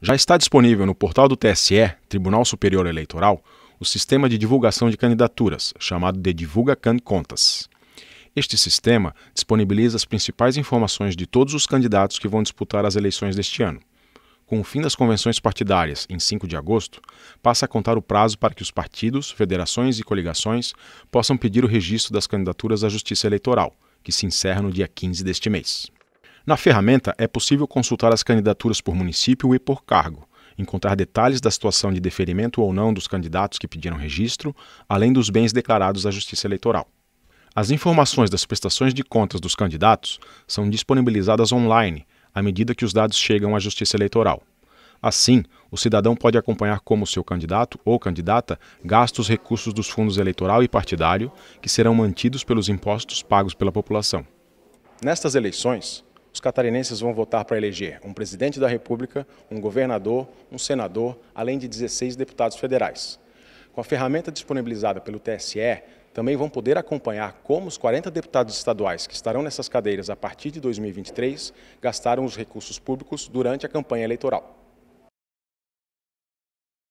Já está disponível no portal do TSE, Tribunal Superior Eleitoral, o sistema de divulgação de candidaturas, chamado de Divulga Can Contas. Este sistema disponibiliza as principais informações de todos os candidatos que vão disputar as eleições deste ano. Com o fim das convenções partidárias, em 5 de agosto, passa a contar o prazo para que os partidos, federações e coligações possam pedir o registro das candidaturas à Justiça Eleitoral, que se encerra no dia 15 deste mês. Na ferramenta, é possível consultar as candidaturas por município e por cargo, encontrar detalhes da situação de deferimento ou não dos candidatos que pediram registro, além dos bens declarados à Justiça Eleitoral. As informações das prestações de contas dos candidatos são disponibilizadas online, à medida que os dados chegam à Justiça Eleitoral. Assim, o cidadão pode acompanhar como seu candidato ou candidata gasta os recursos dos fundos eleitoral e partidário, que serão mantidos pelos impostos pagos pela população. Nestas eleições, os catarinenses vão votar para eleger um presidente da República, um governador, um senador, além de 16 deputados federais. Com a ferramenta disponibilizada pelo TSE, também vão poder acompanhar como os 40 deputados estaduais que estarão nessas cadeiras a partir de 2023 gastaram os recursos públicos durante a campanha eleitoral.